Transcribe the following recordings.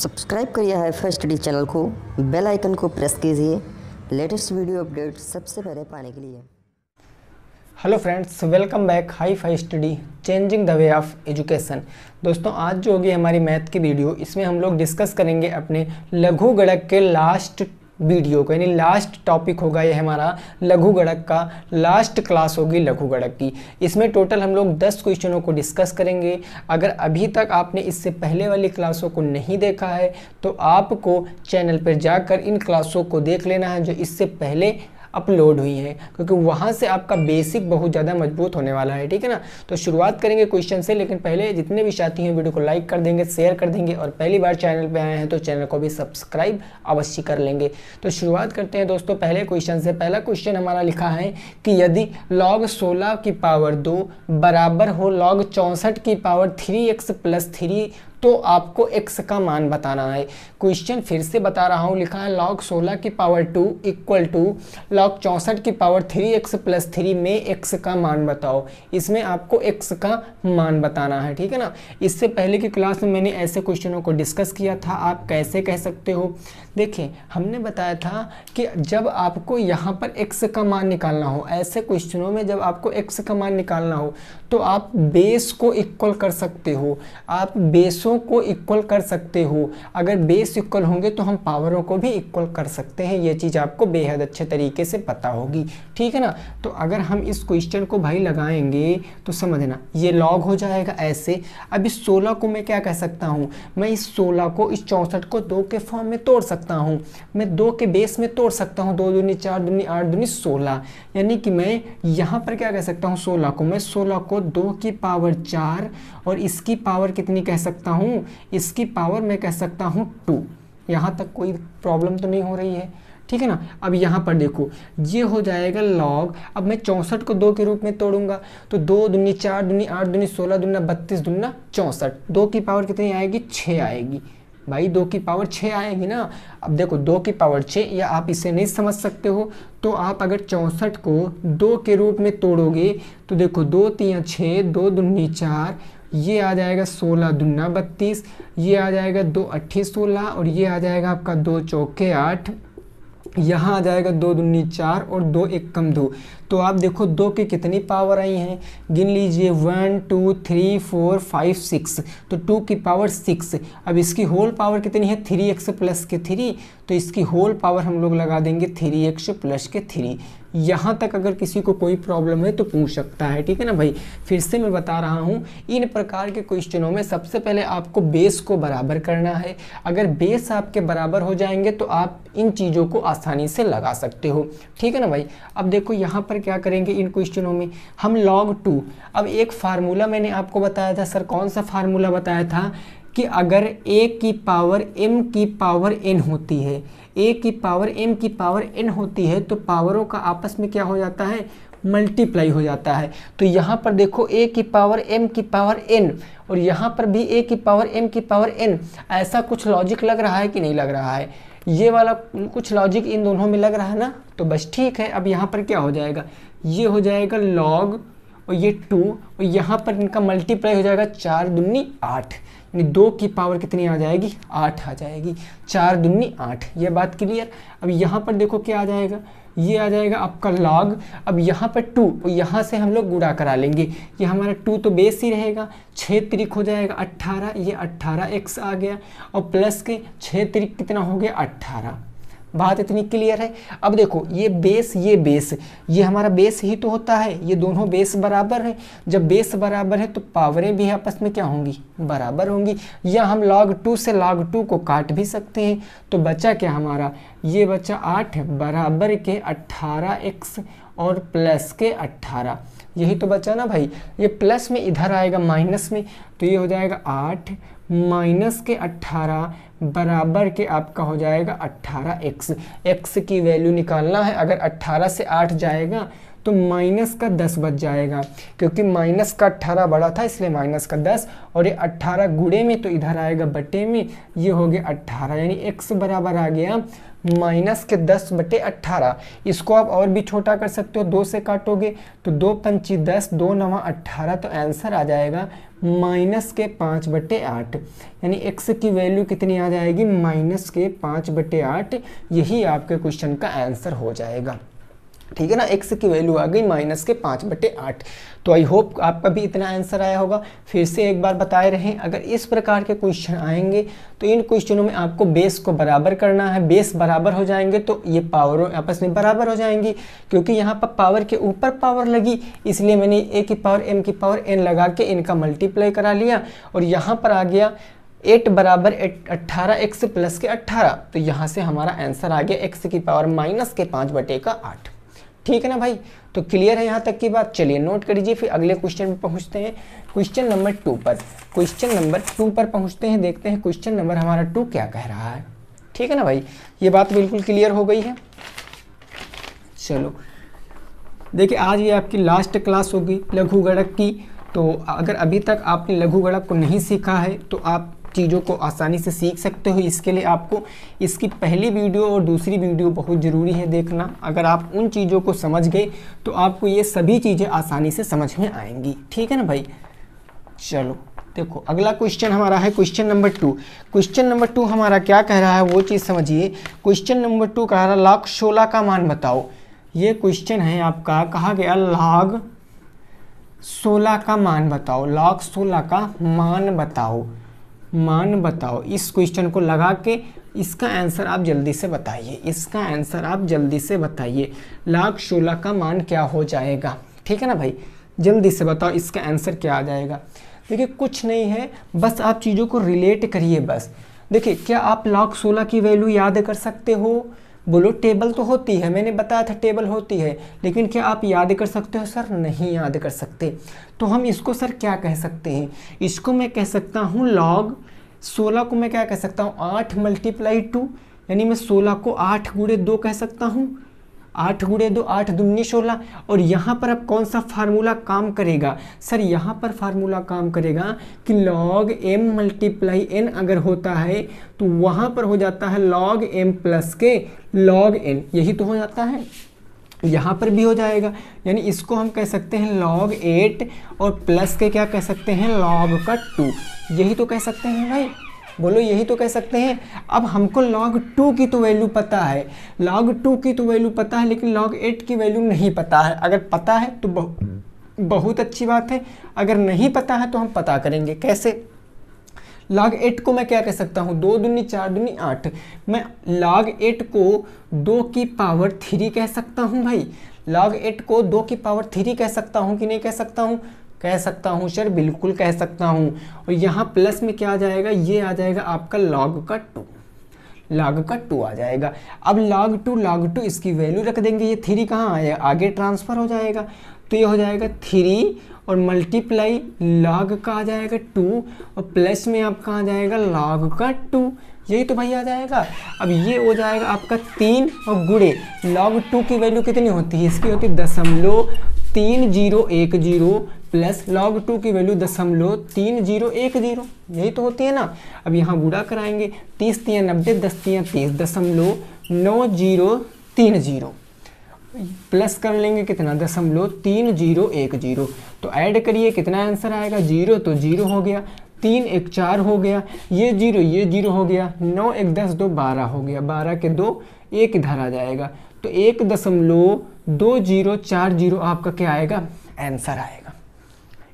subscribe करिए है first study channel को बेल आइकन को प्रेस कीजिए लेटेस्ट वीडियो अपडेट सबसे पहले पाने के लिए hello friends welcome back high fi study changing the way of education दोस्तों आज जो होगी हमारी मैथ की वीडियो इसमें हम लोग डिस्कस करेंगे अपने लघु गणक के लास्ट वीडियो का यानी लास्ट टॉपिक होगा ये हमारा लघु गणक का लास्ट क्लास होगी लघु गणक की इसमें टोटल हम लोग दस क्वेश्चनों को डिस्कस करेंगे अगर अभी तक आपने इससे पहले वाली क्लासों को नहीं देखा है तो आपको चैनल पर जाकर इन क्लासों को देख लेना है जो इससे पहले अपलोड हुई हैं क्योंकि वहाँ से आपका बेसिक बहुत ज़्यादा मजबूत होने वाला है ठीक है ना तो शुरुआत करेंगे क्वेश्चन से लेकिन पहले जितने भी साथी हैं वीडियो को लाइक कर देंगे शेयर कर देंगे और पहली बार चैनल पर आए हैं तो चैनल को भी सब्सक्राइब अवश्य कर लेंगे तो शुरुआत करते हैं दोस्तों पहले क्वेश्चन से पहला क्वेश्चन हमारा लिखा है कि यदि लॉग सोलह की पावर दो बराबर हो लॉग चौंसठ की power three x plus three तो आपको x का मान बताना है क्वेश्चन फिर से बता रहा हूँ लिखा है लॉग 16 की पावर 2 इक्वल टू लॉग चौंसठ की पावर 3x प्लस थ्री में x का मान बताओ इसमें आपको x का मान बताना है ठीक है ना इससे पहले की क्लास में मैंने ऐसे क्वेश्चनों को डिस्कस किया था आप कैसे कह सकते हो देखिए हमने बताया था कि जब आपको यहाँ पर x का मान निकालना हो ऐसे क्वेश्चनों में जब आपको x का मान निकालना हो तो आप बेस को इक्वल कर सकते हो आप बेसों बेसों को इक्वल कर सकते हो अगर बेस इक्वल होंगे तो हम पावरों को भी इक्वल कर सकते हैं यह चीज़ आपको बेहद अच्छे तरीके से पता होगी ठीक है ना तो अगर हम इस क्वेश्चन को भाई लगाएंगे तो समझना ये लॉग हो जाएगा ऐसे अब इस सोलह को मैं क्या कह सकता हूँ मैं इस सोलह को इस चौंसठ को दो के फॉर्म में तोड़ सकता हूँ मैं दो के बेस में तोड़ सकता हूँ दो दूनी चार दूनी आठ दूनी सोलह यानी कि मैं यहाँ पर क्या कह सकता हूँ सोलह को मैं सोलह को दो की पावर चार और इसकी पावर कितनी कह सकता हूँ हूँ इसकी पावर मैं कह सकता हूँ टू यहाँ तक कोई प्रॉब्लम तो नहीं हो रही है ठीक है ना अब यहाँ पर देखो ये हो जाएगा लॉग अब मैं चौंसठ को दो के रूप में तोड़ूंगा तो दो दुनिया चार दुनिया आठ दुनिया सोलह दुनिया बत्तीस दुनिया चौंसठ दो की पावर कितनी आएगी छः आएगी भाई दो की पावर छः आएगी ना अब देखो दो की पावर छः या आप इसे नहीं समझ सकते हो तो आप अगर चौंसठ को दो के रूप में तोड़ोगे तो देखो दो तीन छः दो दुनिया चार ये आ जाएगा सोलह दुन्ना बत्तीस ये आ जाएगा दो अट्ठी सोलह और ये आ जाएगा आपका दो चौके आठ यहाँ आ जाएगा दो दुन्नी चार और दो एक कम दो तो आप देखो दो की कितनी पावर आई हैं गिन लीजिए one two three four five six तो टू की पावर सिक्स अब इसकी होल पावर कितनी है थ्री एक्स प्लस के थ्री तो इसकी होल पावर हम लोग लगा देंगे थ्री एक्स प्लस के थ्री यहाँ तक अगर किसी को कोई प्रॉब्लम है तो पूछ सकता है ठीक है ना भाई फिर से मैं बता रहा हूँ इन प्रकार के क्वेश्चनों में सबसे पहले आपको बेस को बराबर करना है अगर बेस आपके बराबर हो जाएंगे तो आप इन चीज़ों को आसानी से लगा सकते हो ठीक है ना भाई अब देखो यहाँ पर क्या करेंगे इन क्वेश्चनों में हम लॉग टू अब एक फार्मूला मैंने आपको बताया था सर कौन सा फार्मूला बताया था कि अगर ए की पावर एम की पावर एन होती है ए की पावर एम की पावर एन होती है तो पावरों का आपस में क्या हो जाता है मल्टीप्लाई हो जाता है तो यहाँ पर देखो ए की पावर एम की पावर एन और यहाँ पर भी ए की पावर एम की पावर एन ऐसा कुछ लॉजिक लग रहा है कि नहीं लग रहा है ये वाला कुछ लॉजिक इन दोनों में लग रहा है ना तो बस ठीक है अब यहाँ पर क्या हो जाएगा ये हो जाएगा लॉग और ये टू और यहाँ पर इनका मल्टीप्लाई हो जाएगा चार दुन्नी आठ यानी दो की पावर कितनी आ जाएगी आठ आ जाएगी चार दुन्नी आठ ये बात क्लियर अब यहाँ पर देखो क्या आ जाएगा ये आ जाएगा आपका लॉग अब यहाँ पर टू और तो यहाँ से हम लोग गुड़ा करा लेंगे ये हमारा टू तो बेस ही रहेगा छः त्रिक हो जाएगा अट्ठारह ये अट्ठारह एक्स आ गया और प्लस के छः त्रिक कितना हो गया अट्ठारह बात इतनी क्लियर है अब देखो ये बेस ये बेस ये हमारा बेस ही तो होता है ये दोनों बेस बराबर है जब बेस बराबर है तो पावरें भी आपस में क्या होंगी बराबर होंगी या हम लॉग टू से लॉग टू को काट भी सकते हैं तो बचा क्या हमारा ये बचा आठ बराबर के अट्ठारह एक्स और प्लस के अट्ठारह यही तो बचा ना भाई ये प्लस में इधर आएगा माइनस में तो ये हो जाएगा आठ माइनस के अट्ठारह बराबर के आपका हो जाएगा 18x x की वैल्यू निकालना है अगर 18 से 8 जाएगा तो माइनस का 10 बच जाएगा क्योंकि माइनस का 18 बड़ा था इसलिए माइनस का 10 और ये 18 गुड़े में तो इधर आएगा बटे में ये हो गया 18 यानी x बराबर आ गया माइनस के 10 बटे अट्ठारह इसको आप और भी छोटा कर सकते हो दो से काटोगे तो दो पंची दस दो नवा अट्ठारह तो आंसर आ जाएगा माइनस के पाँच बटे आठ यानी एक्स की वैल्यू कितनी आ जाएगी माइनस के पाँच बटे आठ यही आपके क्वेश्चन का आंसर हो जाएगा ठीक है ना एक्स की वैल्यू आ गई माइनस के पाँच बटे आठ तो आई होप आपका भी इतना आंसर आया होगा फिर से एक बार बताए रहें अगर इस प्रकार के क्वेश्चन आएंगे तो इन क्वेश्चनों में आपको बेस को बराबर करना है बेस बराबर हो जाएंगे तो ये पावर आपस में बराबर हो जाएंगी क्योंकि यहाँ पर पावर के ऊपर पावर लगी इसलिए मैंने ए की पावर एम की पावर एन लगा के इनका मल्टीप्लाई करा लिया और यहाँ पर आ गया एट बराबर एट अट्ठारह एक्स प्लस के अट्ठारह तो यहाँ से हमारा आंसर आ गया एक्स की पावर माइनस के पाँच बटे का आठ ठीक है ना भाई तो क्लियर है यहाँ तक की बात चलिए नोट कर लीजिए फिर अगले क्वेश्चन पर पहुँचते हैं क्वेश्चन नंबर टू पर क्वेश्चन नंबर टू पर पहुँचते हैं देखते हैं क्वेश्चन नंबर हमारा टू क्या कह रहा है ठीक है ना भाई ये बात बिल्कुल क्लियर हो गई है चलो देखिए आज ये आपकी लास्ट क्लास होगी लघु गणक की तो अगर अभी तक आपने लघु गणक को नहीं सीखा है तो आप चीज़ों को आसानी से सीख सकते हो इसके लिए आपको इसकी पहली वीडियो और दूसरी वीडियो बहुत ज़रूरी है देखना अगर आप उन चीज़ों को समझ गए तो आपको ये सभी चीज़ें आसानी से समझ में आएंगी ठीक है ना भाई चलो देखो अगला क्वेश्चन हमारा है question number two question number two हमारा क्या कह रहा है वो चीज़ समझिए क्वेश्चन नंबर टू कह रहा है लाख सोलह का मान बताओ ये क्वेश्चन है आपका कहा गया लाग सोलह का मान बताओ लाख सोलह का मान बताओ मान बताओ इस क्वेश्चन को लगा के इसका आंसर आप जल्दी से बताइए इसका आंसर आप जल्दी से बताइए लाख सोलह का मान क्या हो जाएगा ठीक है ना भाई जल्दी से बताओ इसका आंसर क्या आ जाएगा देखिए कुछ नहीं है बस आप चीज़ों को रिलेट करिए बस देखिए क्या आप लाख सोलह की वैल्यू याद कर सकते हो बोलो टेबल तो होती है मैंने बताया था टेबल होती है लेकिन क्या आप याद कर सकते हो सर नहीं याद कर सकते तो हम इसको सर क्या कह सकते हैं इसको मैं कह सकता हूँ लॉग सोलह को मैं क्या कह सकता हूँ आठ मल्टीप्लाई टू यानी मैं सोलह को आठ गुड़े दो कह सकता हूँ आठ गुड़े दो आठ दुमनी सोलह और यहाँ पर अब कौन सा फार्मूला काम करेगा सर यहाँ पर फार्मूला काम करेगा कि लॉग एम मल्टीप्लाई एन अगर होता है तो वहाँ पर हो जाता है लॉग एम प्लस के लॉग एन यही तो हो जाता है यहाँ पर भी हो जाएगा यानी इसको हम कह सकते हैं लॉग एट और प्लस के क्या कह सकते हैं लॉग का टू यही तो कह सकते हैं भाई बोलो यही तो कह सकते हैं अब हमको लॉग टू की तो वैल्यू पता है लॉग टू की तो वैल्यू पता है लेकिन लॉग एट की वैल्यू नहीं पता है अगर पता है तो बहुत अच्छी बात है अगर नहीं पता है तो हम पता करेंगे कैसे लॉग एट को मैं क्या कह सकता हूँ दो दुनी चार दुनी आठ मैं लॉग एट को दो की पावर थ्री कह सकता हूँ भाई लॉग एट को दो की पावर थ्री कह सकता हूँ कि नहीं कह सकता हूँ कह सकता हूँ सर बिल्कुल कह सकता हूँ और यहाँ प्लस में क्या आ जाएगा ये आ जाएगा आपका लॉग का टू लॉग का टू आ जाएगा अब लॉग टू लॉग टू इसकी वैल्यू रख देंगे ये थ्री कहाँ आएगा आगे ट्रांसफ़र हो जाएगा तो ये हो जाएगा थ्री और मल्टीप्लाई लॉग का आ जाएगा टू और प्लस में आपका आ जाएगा लॉग का टू यही तो भाई आ जाएगा अब ये हो जाएगा आपका तीन और गुड़े लॉग टू की वैल्यू कितनी होती है इसकी होती है दशमलव तीन जीरो एक जीरो प्लस लॉग टू की वैल्यू दशमलव तीन जीरो एक जीरो यही तो होती है ना अब यहाँ बूढ़ा कराएंगे तीस तीन नब्बे दस तीन तीस दशमलव नौ जीरो तीन जीरो प्लस कर लेंगे कितना दशमलव तीन जीरो एक जीरो तो ऐड करिए कितना आंसर आएगा जीरो तो जीरो हो गया तीन एक चार हो गया ये जीरो ये जीरो हो गया नौ एक दस दो बारह हो गया बारह के दो एक इधर आ जाएगा तो एक दशमलव दो जीरो चार जीरो आपका क्या आएगा आंसर आएगा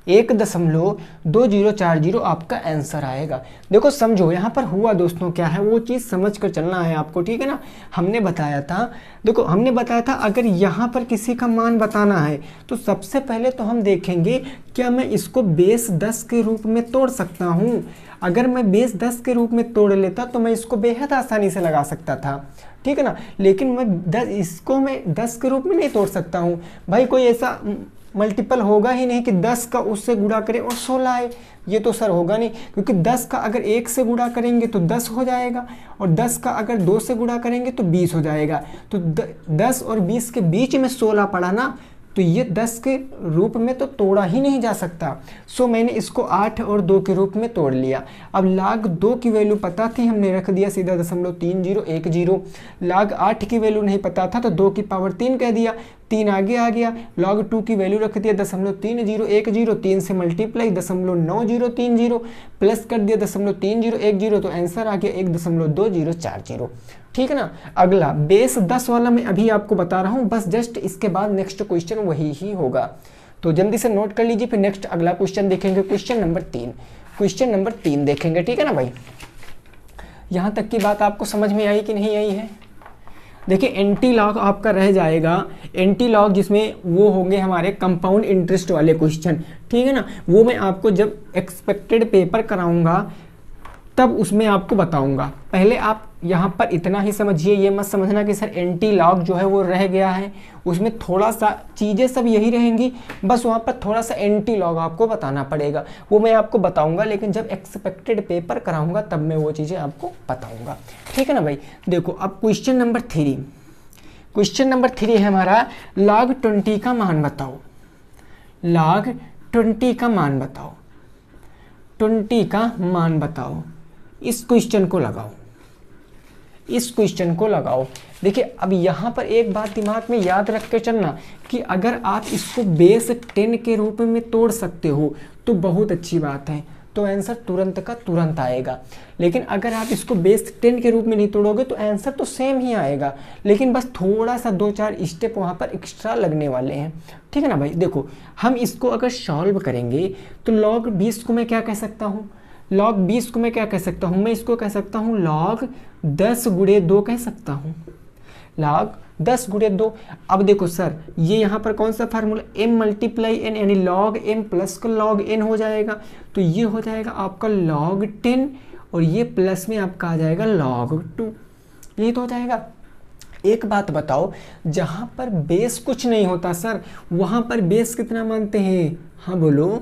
एक दशमलव दो जीरो चार जीरो आपका आंसर आएगा देखो समझो यहाँ पर हुआ दोस्तों क्या है वो चीज़ समझ कर चलना है आपको ठीक है ना हमने बताया था देखो हमने बताया था अगर यहाँ पर किसी का मान बताना है तो सबसे पहले तो हम देखेंगे क्या मैं इसको बेस दस के रूप में तोड़ सकता हूँ अगर मैं बेस दस के रूप में तोड़ लेता तो मैं इसको बेहद आसानी से लगा सकता था ठीक है ना लेकिन मैं दस इसको मैं दस के रूप में नहीं तोड़ सकता हूँ भाई कोई ऐसा मल्टीपल होगा ही नहीं कि 10 का उससे गुड़ा करें और 16 आए ये तो सर होगा नहीं क्योंकि 10 का अगर एक से गुड़ा करेंगे तो 10 हो जाएगा और 10 का अगर दो से गुड़ा करेंगे तो 20 हो जाएगा तो 10 और 20 के बीच में 16 पड़ा ना तो ये 10 के रूप में तो तोड़ा ही नहीं जा सकता सो मैंने इसको आठ और दो के रूप में तोड़ लिया अब लाग दो की वैल्यू पता थी हमने रख दिया सीधा दशमलव तीन जीरो एक जीरो लाख आठ की वैल्यू नहीं पता था तो दो की पावर तीन कह दिया तीन आगे आ गया लॉग टू की वैल्यू रख दिया दशमलव तीन जीरो एक जीरो तीन से मल्टीप्लाई दशमलव नौ जीरो तीन जीरो प्लस कर दिया दशमलव तीन जीरो एक जीरो तो आंसर आ गया एक दशमलव दो जीरो चार जीरो ठीक है ना अगला बेस दस वाला मैं अभी आपको बता रहा हूँ बस जस्ट इसके बाद नेक्स्ट क्वेश्चन वही ही होगा तो जल्दी से नोट कर लीजिए फिर नेक्स्ट अगला क्वेश्चन देखेंगे क्वेश्चन नंबर तीन क्वेश्चन नंबर तीन देखेंगे ठीक है ना भाई यहाँ तक की बात आपको समझ में आई कि नहीं आई है देखिए एंटी लॉग आपका रह जाएगा एंटी लॉग जिसमें वो होंगे हमारे कंपाउंड इंटरेस्ट वाले क्वेश्चन ठीक है ना वो मैं आपको जब एक्सपेक्टेड पेपर कराऊंगा तब उसमें आपको बताऊंगा पहले आप यहाँ पर इतना ही समझिए ये मत समझना कि सर एंटी लॉग जो है वो रह गया है उसमें थोड़ा सा चीज़ें सब यही रहेंगी बस वहाँ पर थोड़ा सा एंटी लॉग आपको बताना पड़ेगा वो मैं आपको बताऊंगा लेकिन जब एक्सपेक्टेड पेपर कराऊंगा तब मैं वो चीज़ें आपको बताऊँगा ठीक है ना भाई देखो अब question number three question number three है हमारा लॉग ट्वेंटी का मान बताओ लॉग ट्वेंटी का मान बताओ ट्वेंटी का मान बताओ इस क्वेश्चन को लगाओ इस क्वेश्चन को लगाओ देखिए अब यहाँ पर एक बात दिमाग में याद रख के चलना कि अगर आप इसको बेस टेन के रूप में तोड़ सकते हो तो बहुत अच्छी बात है तो आंसर तुरंत का तुरंत आएगा लेकिन अगर आप इसको बेस टेन के रूप में नहीं तोड़ोगे तो आंसर तो सेम ही आएगा लेकिन बस थोड़ा सा दो चार स्टेप वहाँ पर एक्स्ट्रा लगने वाले हैं ठीक है ना भाई देखो हम इसको अगर सॉल्व करेंगे तो लॉग बीस को मैं क्या कह सकता हूँ लॉग बीस को मैं क्या कह सकता हूँ मैं इसको कह सकता हूँ लॉग दस गुड़े दो कह सकता हूँ लॉग दस गुड़े दो अब देखो सर ये यहाँ पर कौन सा फार्मूला एम मल्टीप्लाई एन यानी लॉग एम प्लस का लॉग एन हो जाएगा तो ये हो जाएगा आपका लॉग टेन और ये प्लस में आपका आ जाएगा लॉग टू यही तो हो जाएगा एक बात बताओ जहाँ पर बेस कुछ नहीं होता सर वहाँ पर बेस कितना मानते हैं हाँ बोलो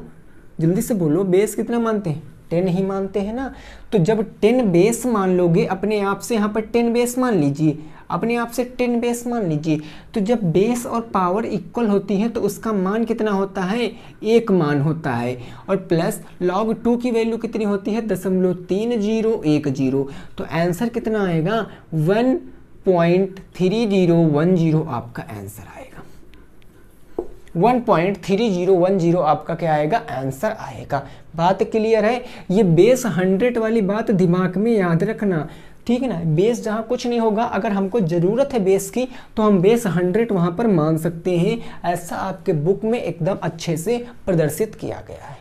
जल्दी से बोलो बेस कितना मानते हैं टेन ही मानते हैं ना तो जब टेन बेस मान लोगे अपने आप से यहाँ पर टेन बेस मान लीजिए अपने आप से टेन बेस मान लीजिए तो जब बेस और पावर इक्वल होती है तो उसका मान कितना होता है एक मान होता है और प्लस लॉग टू की वैल्यू कितनी होती है दशमलव तीन जीरो एक जीरो तो आंसर कितना आएगा one point three zero one zero आपका आंसर आएगा 1.3010 आपका क्या आएगा आंसर आएगा बात क्लियर है ये बेस 100 वाली बात दिमाग में याद रखना ठीक है ना बेस जहाँ कुछ नहीं होगा अगर हमको ज़रूरत है बेस की तो हम बेस हंड्रेड वहाँ पर मान सकते हैं ऐसा आपके बुक में एकदम अच्छे से प्रदर्शित किया गया है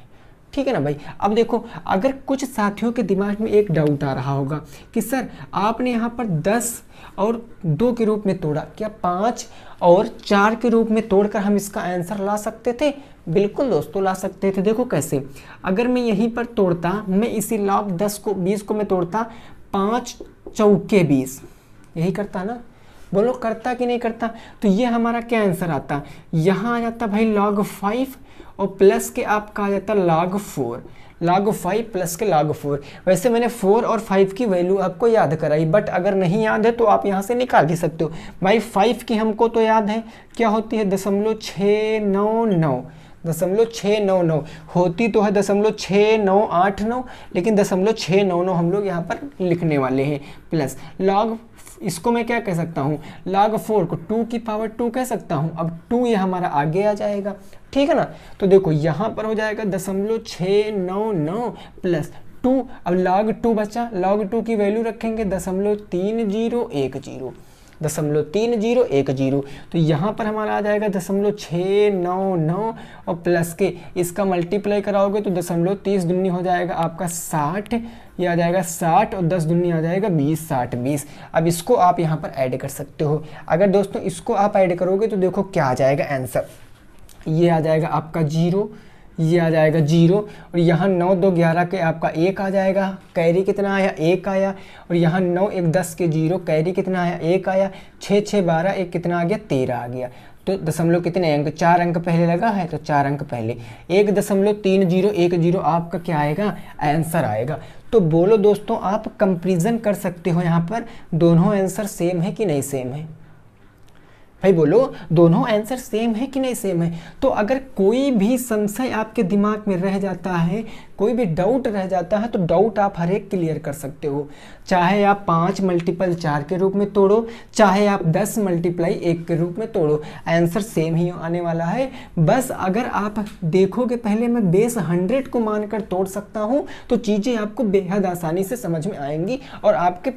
ठीक है ना भाई अब देखो अगर कुछ साथियों के दिमाग में एक डाउट आ रहा होगा कि सर आपने यहाँ पर दस और दो के रूप में तोड़ा क्या पाँच और चार के रूप में तोड़कर हम इसका आंसर ला सकते थे बिल्कुल दोस्तों ला सकते थे देखो कैसे अगर मैं यहीं पर तोड़ता मैं इसी लाभ दस को बीस को मैं तोड़ता पाँच चौके बीस यही करता ना बोलो करता कि नहीं करता तो ये हमारा क्या आंसर आता यहाँ आ जाता भाई लॉग फाइव और प्लस के आप कहा जाता है लाग फोर लाग फाइव प्लस के लाग फोर वैसे मैंने फोर और फाइव की वैल्यू आपको याद कराई बट अगर नहीं याद है तो आप यहाँ से निकाल भी सकते हो भाई फाइव की हमको तो याद है क्या होती है दशमलव छः नौ नौ दशमलव छः नौ नौ होती तो है दशमलव छः नौ आठ नौ लेकिन दशमलव छः नौ नौ हम लोग यहाँ पर लिखने वाले हैं प्लस लॉग इसको मैं क्या कह सकता हूँ लॉग फोर को टू की पावर टू कह सकता हूँ अब टू ये हमारा आगे आ जाएगा ठीक है ना तो देखो यहाँ पर हो जाएगा दशमलव छः नौ नौ प्लस टू अब लॉग टू बचा लॉग टू की वैल्यू रखेंगे दशमलव तीन जीरो एक जीरो दशमलव तीन जीरो एक जीरो तो यहाँ पर हमारा आ जाएगा दशमलव छः नौ नौ और प्लस के इसका मल्टीप्लाई कराओगे तो दशमलव तीस दुनी हो जाएगा आपका साठ ये आ जाएगा साठ और दस दुनिया आ जाएगा बीस साठ बीस अब इसको आप यहाँ पर ऐड कर सकते हो अगर दोस्तों इसको आप ऐड करोगे तो देखो क्या आ जाएगा आंसर ये आ जाएगा आपका जीरो ये आ जाएगा जीरो और यहाँ नौ दो ग्यारह के आपका एक आ जाएगा कैरी कितना आया एक आया और यहाँ नौ एक दस के जीरो कैरी कितना आया एक आया छः छः बारह एक कितना आ गया तेरह आ गया तो दशमलव कितने अंक चार अंक पहले लगा है तो चार अंक पहले एक दशमलव तीन जीरो एक जीरो आपका क्या आएगा आंसर आएगा तो बोलो दोस्तों आप कंपेरिजन कर सकते हो यहाँ पर दोनों आंसर सेम है कि नहीं सेम है भाई बोलो दोनों आंसर सेम है कि नहीं सेम है तो अगर कोई भी संशय आपके दिमाग में रह जाता है कोई भी डाउट रह जाता है तो डाउट आप हर एक क्लियर कर सकते हो चाहे आप पाँच मल्टीपल चार के रूप में तोड़ो चाहे आप दस मल्टीप्लाई एक के रूप में तोड़ो आंसर सेम ही आने वाला है बस अगर आप देखोगे पहले मैं बेस हंड्रेड को मानकर तोड़ सकता हूँ तो चीज़ें आपको बेहद आसानी से समझ में आएंगी और आपके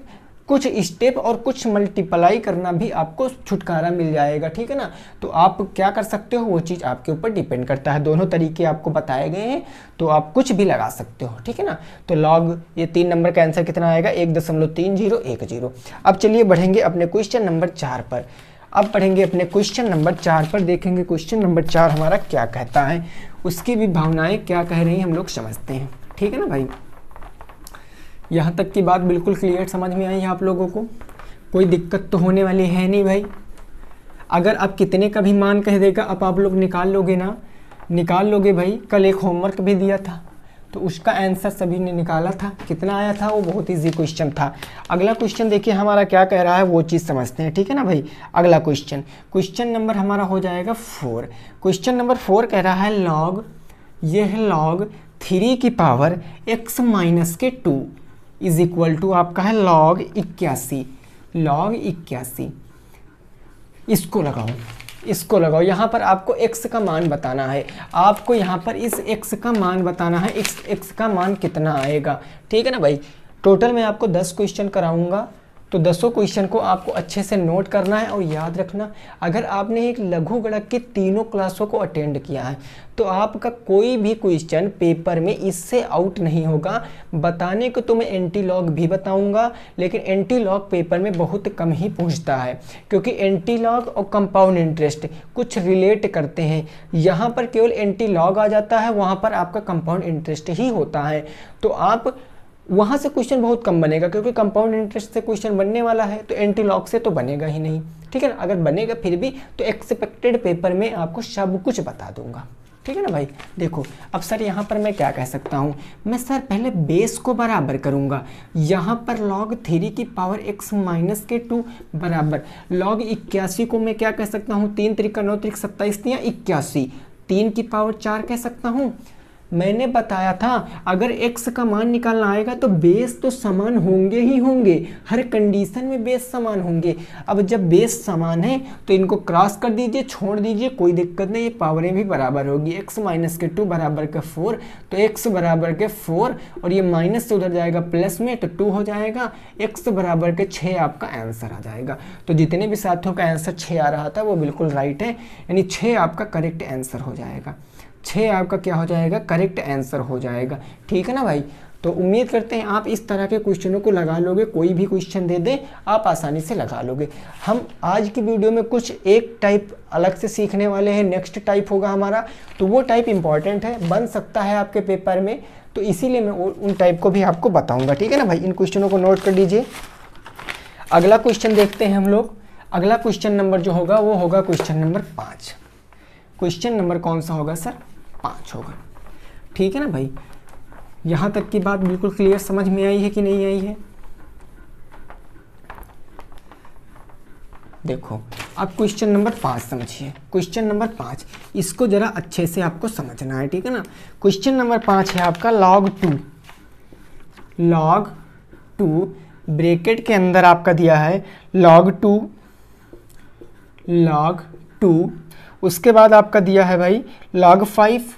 कुछ स्टेप और कुछ मल्टीप्लाई करना भी आपको छुटकारा मिल जाएगा ठीक है ना तो आप क्या कर सकते हो वो चीज़ आपके ऊपर डिपेंड करता है दोनों तरीके आपको बताए गए हैं तो आप कुछ भी लगा सकते हो ठीक है ना तो लॉग ये तीन नंबर का आंसर कितना आएगा एक दशमलव तीन जीरो एक जीरो अब चलिए बढ़ेंगे अपने क्वेश्चन नंबर चार पर अब पढ़ेंगे अपने क्वेश्चन नंबर चार पर देखेंगे क्वेश्चन नंबर चार हमारा क्या कहता है उसकी भी भावनाएँ क्या कह रही हैं हम लोग समझते हैं ठीक है ना भाई यहाँ तक की बात बिल्कुल क्लियर समझ में आई है आप लोगों को कोई दिक्कत तो होने वाली है नहीं भाई अगर आप कितने का भी मान कह देगा अब आप लोग निकाल लोगे ना निकाल लोगे भाई कल एक होमवर्क भी दिया था तो उसका आंसर सभी ने निकाला था कितना आया था वो बहुत इजी क्वेश्चन था अगला क्वेश्चन देखिए हमारा क्या कह रहा है वो चीज़ समझते हैं ठीक है ना भाई अगला क्वेश्चन क्वेश्चन नंबर हमारा हो जाएगा फोर क्वेश्चन नंबर फोर कह रहा है लॉग ये है लॉग थ्री की पावर एक्स माइनस के टू इज इक्वल टू आपका है लॉग इक्यासी लॉग इक्यासी इसको लगाओ इसको लगाओ यहाँ पर आपको x का मान बताना है आपको यहाँ पर इस x का मान बताना है x x का मान कितना आएगा ठीक है ना भाई टोटल मैं आपको 10 क्वेश्चन कराऊंगा तो दसों क्वेश्चन को आपको अच्छे से नोट करना है और याद रखना अगर आपने एक लघु गणक की तीनों क्लासों को अटेंड किया है तो आपका कोई भी क्वेश्चन पेपर में इससे आउट नहीं होगा बताने को तो मैं एंटी लॉग भी बताऊंगा लेकिन एंटी लॉग पेपर में बहुत कम ही पूछता है क्योंकि एंटी लॉग और कंपाउंड इंटरेस्ट कुछ रिलेट करते हैं यहाँ पर केवल एंटी लॉग आ जाता है वहाँ पर आपका कंपाउंड इंटरेस्ट ही होता है तो आप वहाँ से क्वेश्चन बहुत कम बनेगा क्योंकि कंपाउंड इंटरेस्ट से क्वेश्चन बनने वाला है तो एंटी लॉक से तो बनेगा ही नहीं ठीक है ना अगर बनेगा फिर भी तो एक्सपेक्टेड पेपर में आपको सब कुछ बता दूंगा ठीक है ना भाई देखो अब सर यहाँ पर मैं क्या कह सकता हूँ मैं सर पहले बेस को बराबर करूँगा यहाँ पर लॉग थ्री की पावर एक्स माइनस के टू बराबर लॉग इक्यासी को मैं क्या कह सकता हूँ तीन त्रिका नौ त्रिक सत्ताईस या इक्यासी तीन की पावर चार कह सकता हूँ मैंने बताया था अगर x का मान निकालना आएगा तो बेस तो समान होंगे ही होंगे हर कंडीशन में बेस समान होंगे अब जब बेस समान है तो इनको क्रॉस कर दीजिए छोड़ दीजिए कोई दिक्कत नहीं ये पावरें भी बराबर होगी x माइनस के टू बराबर के फोर तो x बराबर के फोर और ये माइनस से उधर जाएगा प्लस में तो टू हो जाएगा x बराबर के छः आपका आंसर आ जाएगा तो जितने भी साथियों का आंसर छः आ रहा था वो बिल्कुल राइट है यानी छः आपका करेक्ट आंसर हो जाएगा छः आपका क्या हो जाएगा करेक्ट आंसर हो जाएगा ठीक है ना भाई तो उम्मीद करते हैं आप इस तरह के क्वेश्चनों को लगा लोगे कोई भी क्वेश्चन दे दे आप आसानी से लगा लोगे हम आज की वीडियो में कुछ एक टाइप अलग से सीखने वाले हैं नेक्स्ट टाइप होगा हमारा तो वो टाइप इंपॉर्टेंट है बन सकता है आपके पेपर में तो इसीलिए मैं उन टाइप को भी आपको बताऊंगा ठीक है ना भाई इन क्वेश्चनों को नोट कर लीजिए अगला क्वेश्चन देखते हैं हम लोग अगला क्वेश्चन नंबर जो होगा वो होगा क्वेश्चन नंबर पाँच क्वेश्चन नंबर कौन सा होगा सर पाँच होगा ठीक है ना भाई यहाँ तक की बात बिल्कुल क्लियर समझ में आई है कि नहीं आई है देखो अब क्वेश्चन नंबर पाँच समझिए क्वेश्चन नंबर पाँच इसको ज़रा अच्छे से आपको समझना है ठीक है ना क्वेश्चन नंबर पाँच है आपका log two log two bracket के अंदर आपका दिया है लॉग टू लॉग टू उसके बाद आपका दिया है भाई लॉग फाइव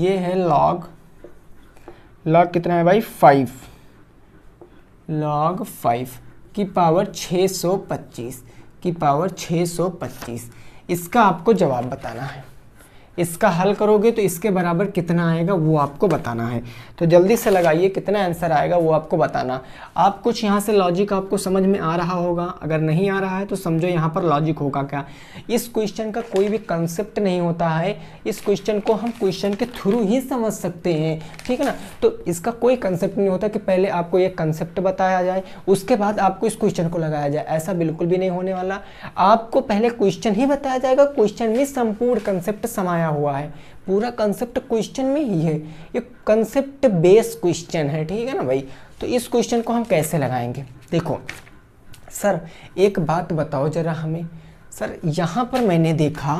ये है लॉग लॉग कितना है भाई फाइव लॉग फाइव की पावर 625 की पावर 625 इसका आपको जवाब बताना है इसका हल करोगे तो इसके बराबर कितना आएगा वो आपको बताना है तो जल्दी से लगाइए कितना आंसर आएगा वो आपको बताना आप कुछ यहाँ से लॉजिक आपको समझ में आ रहा होगा अगर नहीं आ रहा है तो समझो यहाँ पर लॉजिक होगा क्या इस क्वेश्चन का कोई भी कंसेप्ट नहीं होता है इस क्वेश्चन को हम क्वेश्चन के थ्रू ही समझ सकते हैं ठीक है ना तो इसका कोई कंसेप्ट नहीं होता कि पहले आपको ये कंसेप्ट बताया जाए उसके बाद आपको इस क्वेश्चन को लगाया जाए ऐसा बिल्कुल भी नहीं होने वाला आपको पहले क्वेश्चन ही बताया जाएगा क्वेश्चन में संपूर्ण कंसेप्ट समाया बनाया हुआ है पूरा कंसेप्ट क्वेश्चन में ही है ये कंसेप्ट बेस क्वेश्चन है ठीक है ना भाई तो इस क्वेश्चन को हम कैसे लगाएंगे देखो सर एक बात बताओ ज़रा हमें सर यहाँ पर मैंने देखा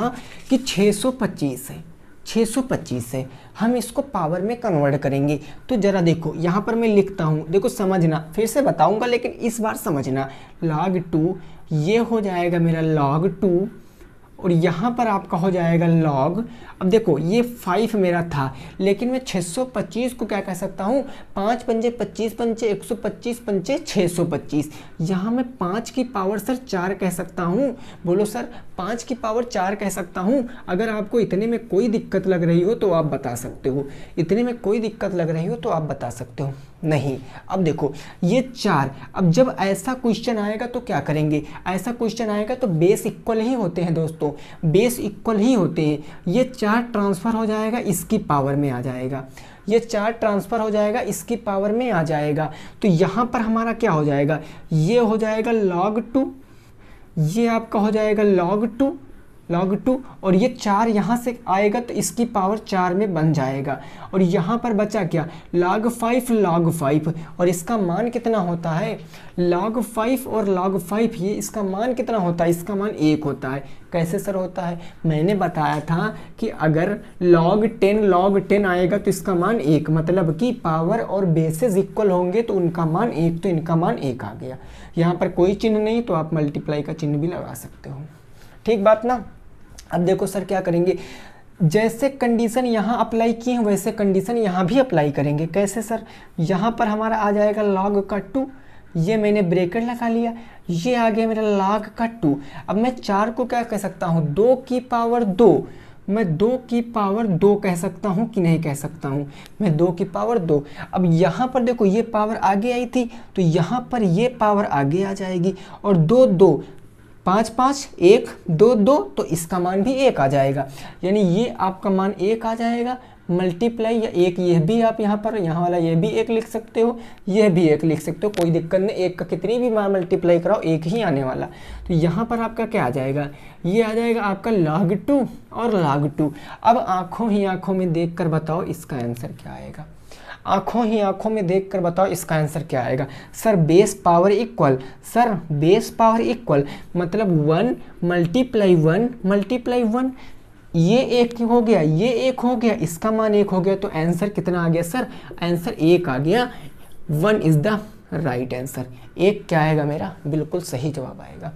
कि 625 है 625 है हम इसको पावर में कन्वर्ट करेंगे तो ज़रा देखो यहाँ पर मैं लिखता हूँ देखो समझना फिर से बताऊँगा लेकिन इस बार समझना लॉग टू ये हो जाएगा मेरा लॉग टू और यहाँ पर आपका हो जाएगा लॉग अब देखो ये फाइव मेरा था लेकिन मैं 625 को क्या कह सकता हूँ पाँच पंजे पच्चीस पंचे एक सौ पच्चीस पंचे छः सौ पच्चीस यहाँ मैं पाँच की पावर सर चार कह सकता हूँ बोलो सर पाँच की पावर चार कह सकता हूँ अगर आपको इतने में कोई दिक्कत लग रही हो तो आप बता सकते हो इतने में कोई दिक्कत लग रही हो तो आप बता सकते हो नहीं अब देखो ये चार अब जब ऐसा क्वेश्चन आएगा तो क्या करेंगे ऐसा क्वेश्चन आएगा तो बेस इक्वल ही होते हैं दोस्तों बेस इक्वल ही होते हैं ये चार चार ट्रांसफ़र हो जाएगा इसकी पावर में आ जाएगा ये चार ट्रांसफ़र हो जाएगा इसकी पावर में आ जाएगा तो यहाँ पर हमारा क्या हो जाएगा ये हो जाएगा लॉग टू ये आपका हो जाएगा लॉग टू लॉग टू और ये चार यहाँ से आएगा तो इसकी पावर चार में बन जाएगा और यहाँ पर बचा क्या लॉग फाइव लॉग फाइव और इसका मान कितना होता है लॉग फाइव और लॉग फाइव ये इसका मान कितना होता है इसका मान एक होता है कैसे सर होता है मैंने बताया था कि अगर लॉग टेन लॉग टेन आएगा तो इसका मान एक मतलब कि पावर और बेसिस इक्वल होंगे तो उनका मान एक तो इनका मान एक आ गया यहाँ पर कोई चिन्ह नहीं तो आप मल्टीप्लाई का चिन्ह भी लगा सकते हो ठीक बात ना अब देखो सर क्या करेंगे जैसे कंडीशन यहाँ अप्लाई किए हैं वैसे कंडीशन यहाँ भी अप्लाई करेंगे कैसे सर यहाँ पर हमारा आ जाएगा लॉग का टू ये मैंने ब्रेकर लगा लिया ये आ गया मेरा लॉग का टू अब मैं चार को क्या कह सकता हूँ दो की पावर दो मैं दो की पावर दो कह सकता हूँ कि नहीं कह सकता हूँ मैं दो की पावर दो अब यहाँ पर देखो ये पावर आगे आई थी तो यहाँ पर ये पावर आगे आ जाएगी और दो दो पाँच पाँच एक दो दो तो इसका मान भी एक आ जाएगा यानी ये आपका मान एक आ जाएगा मल्टीप्लाई या एक यह भी आप यहाँ पर यहाँ वाला यह भी एक लिख सकते हो यह भी एक लिख सकते हो कोई दिक्कत नहीं एक का कितनी भी मान मल्टीप्लाई कराओ एक ही आने वाला तो यहाँ पर आपका क्या आ जाएगा ये आ जाएगा आपका लाग टू और लाग टू अब आँखों ही आँखों में देख कर बताओ इसका आंसर क्या आएगा आंखों ही आंखों में देख कर बताओ इसका आंसर क्या आएगा sir base power equal sir base power equal मतलब one multiply one multiply one ये एक हो गया ये एक हो गया इसका मान एक हो गया तो आंसर कितना आ गया सर आंसर एक आ गया one is the right answer एक क्या आएगा मेरा बिल्कुल सही जवाब आएगा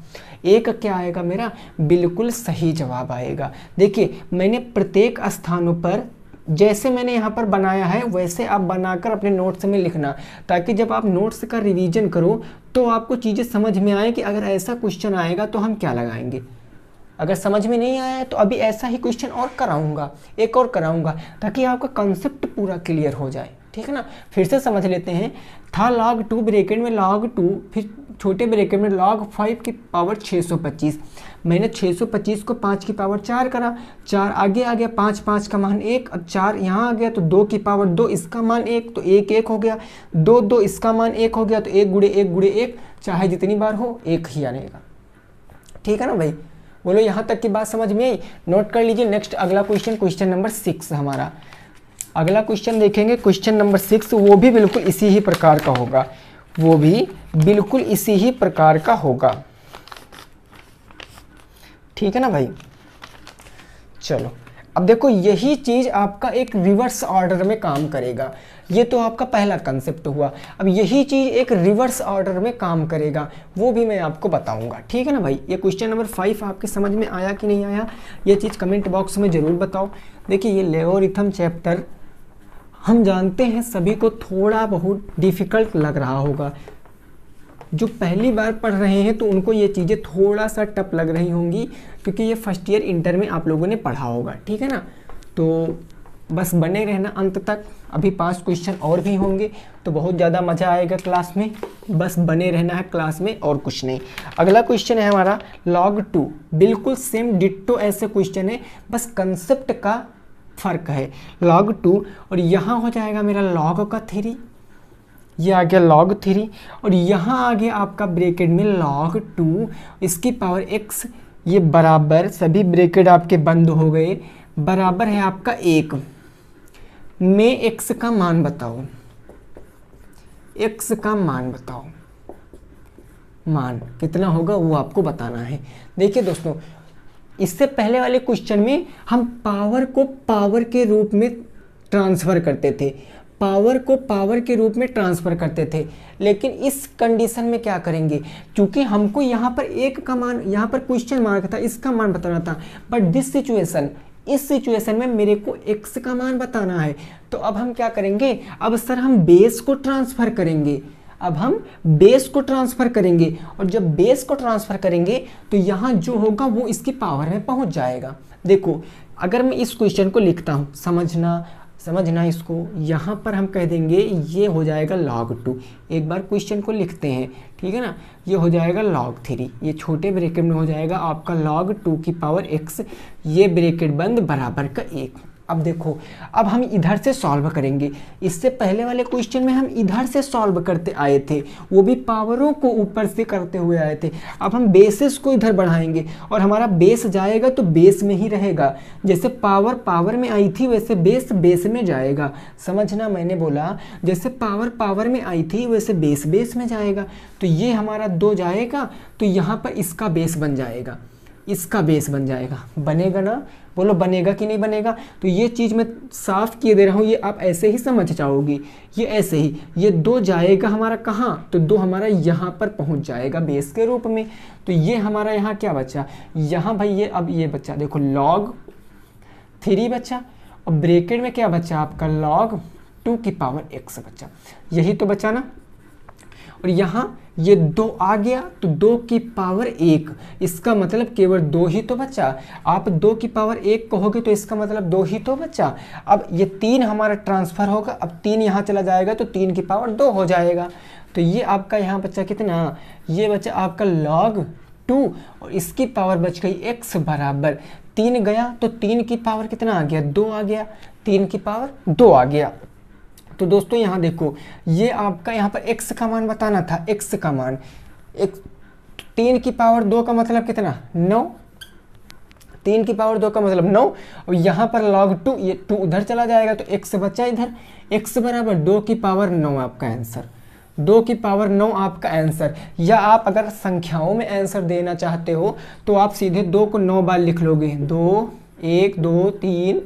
एक क्या आएगा मेरा बिल्कुल सही जवाब आएगा देखिए मैंने प्रत्येक स्थानों पर जैसे मैंने यहाँ पर बनाया है वैसे आप बनाकर अपने नोट्स में लिखना ताकि जब आप नोट्स का रिवीजन करो तो आपको चीज़ें समझ में आए कि अगर ऐसा क्वेश्चन आएगा तो हम क्या लगाएंगे अगर समझ में नहीं आया तो अभी ऐसा ही क्वेश्चन और कराऊंगा एक और कराऊंगा ताकि आपका कंसेप्ट पूरा क्लियर हो जाए ठीक है ना फिर से समझ लेते हैं था लॉग टू ब्रेकेट में लॉग टू फिर छोटे ब्रेकेट में लॉग फाइव की पावर पच्चीस मैंने 625 को पाँच की पावर चार करा चार आगे आ गया पाँच पाँच का मान एक और चार यहाँ आ गया तो दो की पावर दो इसका मान एक तो एक एक हो गया दो दो इसका मान एक हो गया तो एक गुड़े एक गुड़े एक चाहे जितनी बार हो एक ही आनेगा ठीक है ना भाई बोलो यहाँ तक की बात समझ में आई नोट कर लीजिए नेक्स्ट अगला क्वेश्चन क्वेश्चन नंबर सिक्स हमारा अगला क्वेश्चन देखेंगे क्वेश्चन नंबर सिक्स वो भी बिल्कुल इसी ही प्रकार का होगा वो भी बिल्कुल इसी ही प्रकार का होगा ठीक है ना भाई चलो अब देखो यही चीज़ आपका एक रिवर्स ऑर्डर में काम करेगा ये तो आपका पहला कंसेप्ट हुआ अब यही चीज़ एक रिवर्स ऑर्डर में काम करेगा वो भी मैं आपको बताऊंगा ठीक है ना भाई ये क्वेश्चन नंबर फाइव आपके समझ में आया कि नहीं आया ये चीज़ कमेंट बॉक्स में ज़रूर बताओ देखिए ये लेवरिथम चैप्टर हम जानते हैं सभी को थोड़ा बहुत डिफ़िकल्ट लग रहा होगा जो पहली बार पढ़ रहे हैं तो उनको ये चीज़ें थोड़ा सा टप लग रही होंगी क्योंकि ये फर्स्ट ईयर इंटर में आप लोगों ने पढ़ा होगा ठीक है ना तो बस बने रहना अंत तक अभी पाँच क्वेश्चन और भी होंगे तो बहुत ज़्यादा मज़ा आएगा क्लास में बस बने रहना है क्लास में और कुछ नहीं अगला क्वेश्चन है हमारा लॉग टू बिल्कुल सेम डिट्टो ऐसे क्वेश्चन है बस कंसेप्ट का फ़र्क है लॉग टू और यहाँ हो जाएगा मेरा लॉग का थ्री ये आ गया लॉग थ्री और यहाँ आ गया आपका ब्रेकेट में लॉग टू इसकी पावर एक्स ये बराबर सभी ब्रेकेट आपके बंद हो गए बराबर है आपका एक में एक्स का मान बताओ एक्स का मान बताओ मान कितना होगा वो आपको बताना है देखिए दोस्तों इससे पहले वाले क्वेश्चन में हम पावर को पावर के रूप में ट्रांसफ़र करते थे पावर को पावर के रूप में ट्रांसफ़र करते थे लेकिन इस कंडीशन में क्या करेंगे क्योंकि हमको यहाँ पर एक का मान यहाँ पर क्वेश्चन मार्क था इसका मान बताना था बट दिस सिचुएशन इस सिचुएशन में मेरे को एक्स का मान बताना है तो अब हम क्या करेंगे अब सर हम बेस को ट्रांसफ़र करेंगे अब हम बेस को ट्रांसफ़र करेंगे और जब बेस को ट्रांसफ़र करेंगे तो यहाँ जो होगा वो इसकी पावर में पहुँच जाएगा देखो अगर मैं इस क्वेश्चन को लिखता हूँ समझना समझना इसको यहाँ पर हम कह देंगे ये हो जाएगा लॉग टू एक बार क्वेश्चन को लिखते हैं ठीक है ना ये हो जाएगा लॉग थ्री ये छोटे ब्रेकेट में हो जाएगा आपका लॉग टू की पावर एक्स ये ब्रेकेट बंद बराबर का एक अब देखो अब हम इधर से सॉल्व करेंगे इससे पहले वाले क्वेश्चन में हम इधर से सॉल्व करते आए थे वो भी पावरों को ऊपर से करते हुए आए थे अब हम बेसिस को इधर बढ़ाएंगे और हमारा बेस जाएगा तो बेस में ही रहेगा जैसे पावर पावर में आई थी वैसे बेस बेस में जाएगा समझना मैंने बोला जैसे पावर पावर में आई थी वैसे बेस बेस में जाएगा तो ये हमारा दो जाएगा तो यहाँ पर इसका बेस बन जाएगा इसका बेस बन जाएगा बनेगा ना बोलो बनेगा कि नहीं बनेगा तो ये चीज़ मैं साफ़ किए दे रहा हूँ ये आप ऐसे ही समझ जाओगी ये ऐसे ही ये दो जाएगा हमारा कहाँ तो दो हमारा यहाँ पर पहुँच जाएगा बेस के रूप में तो ये हमारा यहाँ क्या बच्चा यहाँ भाई ये अब ये बच्चा देखो लॉग थ्री बच्चा और ब्रेकेट में क्या बच्चा आपका लॉग टू की पावर एक्स बच्चा यही तो बच्चा ना और यहाँ ये दो आ गया तो दो की पावर एक इसका मतलब केवल दो ही तो बचा आप दो की पावर एक कहोगे तो इसका मतलब दो ही तो बचा अब ये तीन हमारा ट्रांसफ़र होगा अब तीन यहाँ चला जाएगा तो तीन की पावर दो हो जाएगा तो ये आपका यहाँ बचा कितना ये बचा आपका लॉग टू और इसकी पावर बच गई एक्स बराबर तीन गया तो तीन की पावर कितना आ गया दो आ गया तीन की पावर दो आ गया तो दोस्तों यहाँ देखो ये आपका यहाँ पर एक्स का मान बताना था एक्स का मान एक तीन की पावर दो का मतलब कितना नौ तीन की पावर दो का मतलब नौ और यहाँ पर लॉग टू ये टू उधर चला जाएगा तो एक्स बचा इधर एक्स बराबर दो की पावर नौ आपका आंसर दो की पावर नौ आपका आंसर या आप अगर संख्याओं में आंसर देना चाहते हो तो आप सीधे दो को नौ बार लिख लोगे दो एक दो तीन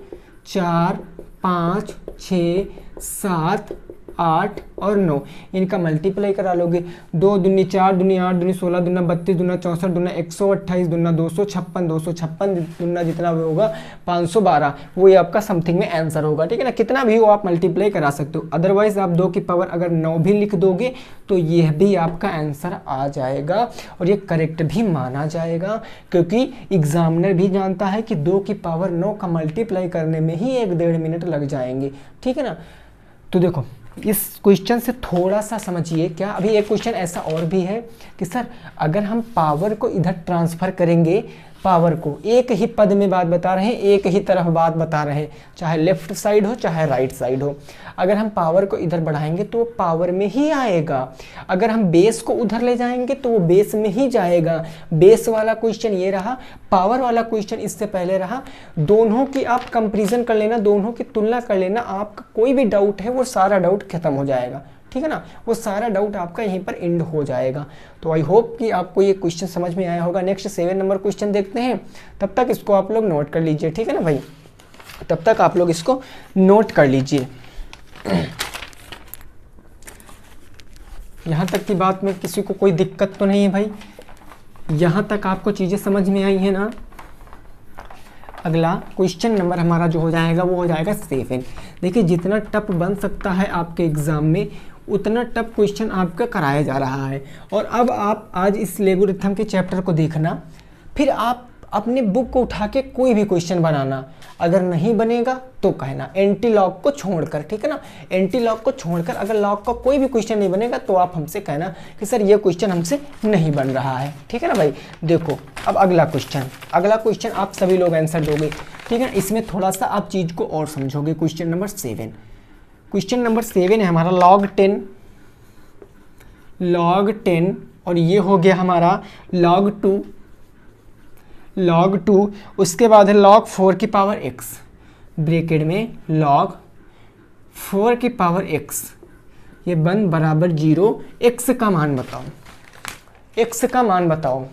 चार पाँच छः सात आठ और नौ इनका मल्टीप्लाई करा लोगे दो दुनी चार दुनी आठ दुनी सोलह दुना बत्तीस दुना चौंसठ दुना एक सौ अट्ठाईस दुना दो सौ छप्पन दो सौ छप्पन दुना जितना भी होगा पाँच सौ बारह वो ये आपका समथिंग में आंसर होगा ठीक है ना कितना भी हो आप मल्टीप्लाई करा सकते हो अदरवाइज आप दो की पावर अगर नौ भी लिख दोगे तो यह भी आपका आंसर आ जाएगा और ये करेक्ट भी माना जाएगा क्योंकि एग्जामिनर भी जानता है कि दो की पावर नौ का मल्टीप्लाई करने में ही एक डेढ़ मिनट लग जाएंगे ठीक है ना तो देखो इस क्वेश्चन से थोड़ा सा समझिए क्या अभी एक क्वेश्चन ऐसा और भी है कि सर अगर हम पावर को इधर ट्रांसफ़र करेंगे पावर को एक ही पद में बात बता रहे हैं एक ही तरफ बात बता रहे हैं चाहे लेफ्ट साइड हो चाहे राइट साइड हो अगर हम पावर को इधर बढ़ाएंगे तो पावर में ही आएगा अगर हम बेस को उधर ले जाएंगे तो वो बेस में ही जाएगा बेस वाला क्वेश्चन ये रहा पावर वाला क्वेश्चन इससे पहले रहा दोनों की आप कंपेरिजन कर लेना दोनों की तुलना कर लेना आपका कोई भी डाउट है वो सारा डाउट खत्म हो जाएगा ठीक है ना वो सारा डाउट आपका यहीं पर एंड हो जाएगा तो आई होप कि आपको ये क्वेश्चन समझ में आया होगा नेक्स्ट सेवन नंबर क्वेश्चन देखते हैं तब तक इसको आप लोग नोट कर लीजिए ठीक है ना भाई तब तक आप लोग इसको नोट कर लीजिए यहाँ तक की बात में किसी को कोई दिक्कत तो नहीं है भाई यहाँ तक आपको चीज़ें समझ में आई हैं ना अगला क्वेश्चन नंबर हमारा जो हो जाएगा वो हो जाएगा सेवन देखिए जितना टप बन सकता है आपके एग्ज़ाम में उतना टफ क्वेश्चन आपका कराया जा रहा है और अब आप आज इस लेगोरिथम के चैप्टर को देखना फिर आप अपने बुक को उठा के कोई भी क्वेश्चन बनाना अगर नहीं बनेगा तो कहना एंटी लॉक को छोड़कर ठीक है ना एंटी लॉक को छोड़कर अगर लॉक का कोई भी क्वेश्चन नहीं बनेगा तो आप हमसे कहना कि सर ये क्वेश्चन हमसे नहीं बन रहा है ठीक है ना भाई देखो अब अगला क्वेश्चन अगला क्वेश्चन आप सभी लोग आंसर दोगे ठीक है इसमें थोड़ा सा आप चीज़ को और समझोगे question number seven question number seven है हमारा लॉग टेन लॉग टेन और ये हो गया हमारा लॉग टू लॉग टू उसके बाद है लॉग फोर की पावर एक्स ब्रेकेट में लॉग फोर की पावर एक्स ये बन बराबर जीरो एक्स का मान बताओ एक्स का मान बताओ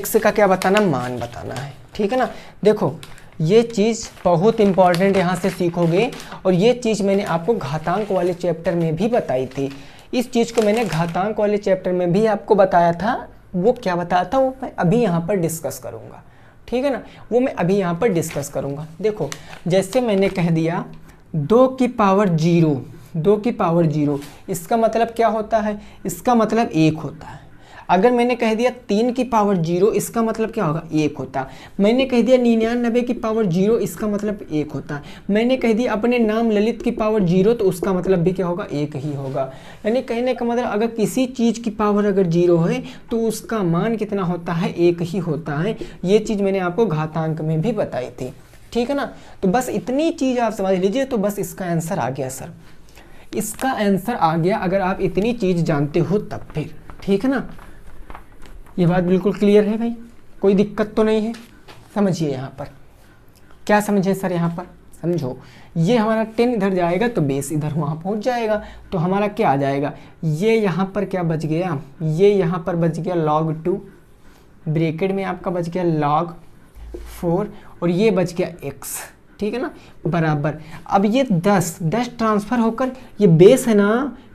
एक्स का क्या बताना मान बताना है ठीक है ना देखो ये चीज़ बहुत इंपॉर्टेंट यहाँ से सीखोगे और ये चीज़ मैंने आपको घातांक वाले चैप्टर में भी बताई थी इस चीज़ को मैंने घातांक वाले चैप्टर में भी आपको बताया था वो क्या बताया था वो मैं अभी यहाँ पर डिस्कस करूँगा ठीक है ना वो मैं अभी यहाँ पर डिस्कस करूँगा देखो जैसे मैंने कह दिया दो की पावर जीरो दो की पावर जीरो इसका मतलब क्या होता है इसका मतलब एक होता है अगर मैंने कह दिया तीन की पावर जीरो इसका मतलब क्या होगा एक होता मैंने कह दिया निन्यानबे की पावर जीरो इसका मतलब एक होता मैंने कह दिया अपने नाम ललित की पावर जीरो तो उसका मतलब भी क्या होगा एक ही होगा यानी कहने का मतलब अगर किसी चीज़ की पावर अगर जीरो है तो उसका मान कितना होता है एक ही होता है ये चीज़ मैंने आपको घातांक में भी बताई थी ठीक है ना तो बस इतनी चीज़ आप समझ लीजिए तो बस इसका आंसर आ गया सर इसका आंसर आ गया अगर आप इतनी चीज़ जानते हो तब फिर ठीक है ना ये बात बिल्कुल क्लियर है भाई कोई दिक्कत तो नहीं है समझिए यहाँ पर क्या समझें सर यहाँ पर समझो ये हमारा टेन इधर जाएगा तो बेस इधर वहाँ पहुँच जाएगा तो हमारा क्या आ जाएगा ये यहाँ पर क्या बच गया ये यहाँ पर बच गया लॉग टू ब्रेकेट में आपका बच गया लॉग फोर और ये बच गया एक्स ठीक है ना बराबर अब ये दस दस ट्रांसफ़र होकर ये बेस है ना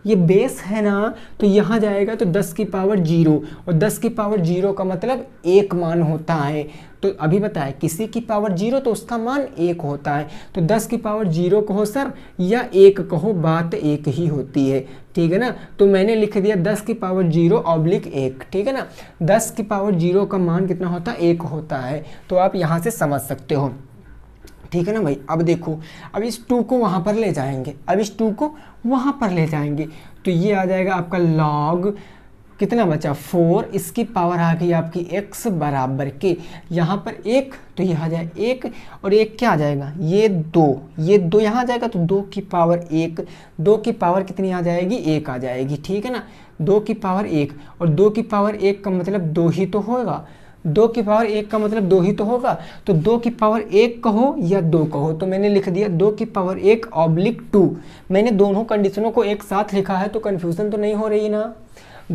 ये बेस है ना तो यहाँ जाएगा तो दस की पावर जीरो और दस की पावर जीरो का मतलब एक मान होता है तो अभी बताए किसी की पावर जीरो तो उसका मान एक होता है तो दस की पावर जीरो कहो सर या एक कहो बात एक ही होती है ठीक है ना तो मैंने लिख दिया दस की पावर जीरो ऑब्लिक एक ठीक है ना दस की पावर जीरो का मान कितना होता है एक होता है तो आप यहाँ से समझ सकते हो ठीक है ना भाई अब देखो अब इस टू को वहाँ पर ले जाएंगे अब इस टू को वहाँ पर ले जाएंगे तो ये आ जाएगा आपका लॉग कितना बचा फोर इसकी पावर आ गई आपकी एक्स बराबर के यहाँ पर एक तो यह आ जाए एक और एक क्या आ जाएगा ये दो ये दो यहाँ आ जाएगा तो दो की पावर एक दो की पावर कितनी आ जाएगी एक आ जाएगी ठीक है ना दो की पावर एक और दो की पावर एक का मतलब दो ही तो होगा दो की पावर एक का मतलब दो ही तो होगा तो दो की पावर एक कहो या दो कहो तो मैंने लिख दिया दो की पावर एक ऑब्लिक टू मैंने दोनों कंडीशनों को एक साथ लिखा है तो कन्फ्यूज़न तो नहीं हो रही ना